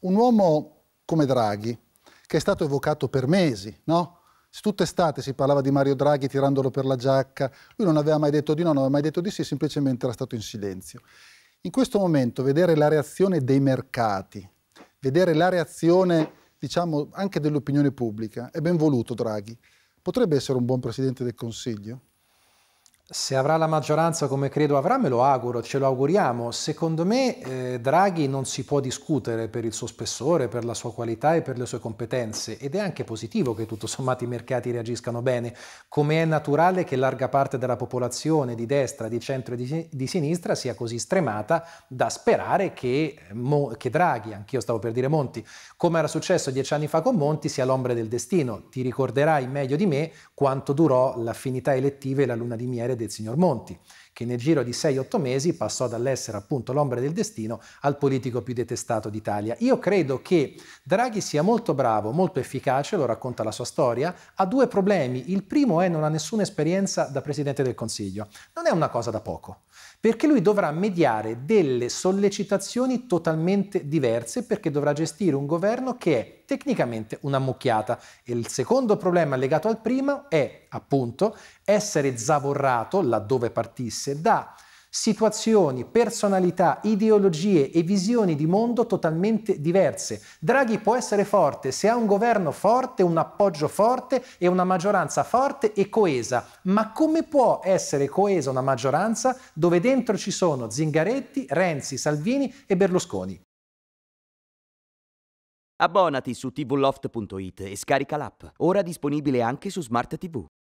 un uomo come Draghi, che è stato evocato per mesi, no? Tutta estate si parlava di Mario Draghi tirandolo per la giacca, lui non aveva mai detto di no, non aveva mai detto di sì, semplicemente era stato in silenzio. In questo momento vedere la reazione dei mercati, vedere la reazione diciamo, anche dell'opinione pubblica, è ben voluto Draghi. Potrebbe essere un buon Presidente del Consiglio? se avrà la maggioranza come credo avrà, me lo auguro, ce lo auguriamo. Secondo me eh, Draghi non si può discutere per il suo spessore, per la sua qualità e per le sue competenze ed è anche positivo che tutto sommato i mercati reagiscano bene, come è naturale che larga parte della popolazione di destra, di centro e di, di sinistra sia così stremata da sperare che, eh, mo, che Draghi, anch'io stavo per dire Monti, come era successo dieci anni fa con Monti, sia l'ombra del destino. Ti ricorderai meglio di me quanto durò l'affinità elettiva e la luna di miele del signor Monti, che nel giro di 6-8 mesi passò dall'essere appunto l'ombra del destino al politico più detestato d'Italia. Io credo che Draghi sia molto bravo, molto efficace, lo racconta la sua storia, ha due problemi. Il primo è non ha nessuna esperienza da Presidente del Consiglio. Non è una cosa da poco, perché lui dovrà mediare delle sollecitazioni totalmente diverse, perché dovrà gestire un governo che è tecnicamente una mucchiata. E il secondo problema legato al primo è appunto, essere zavorrato, laddove partisse, da situazioni, personalità, ideologie e visioni di mondo totalmente diverse. Draghi può essere forte se ha un governo forte, un appoggio forte e una maggioranza forte e coesa, ma come può essere coesa una maggioranza dove dentro ci sono Zingaretti, Renzi, Salvini e Berlusconi? Abbonati su tvloft.it e scarica l'app, ora disponibile anche su Smart TV.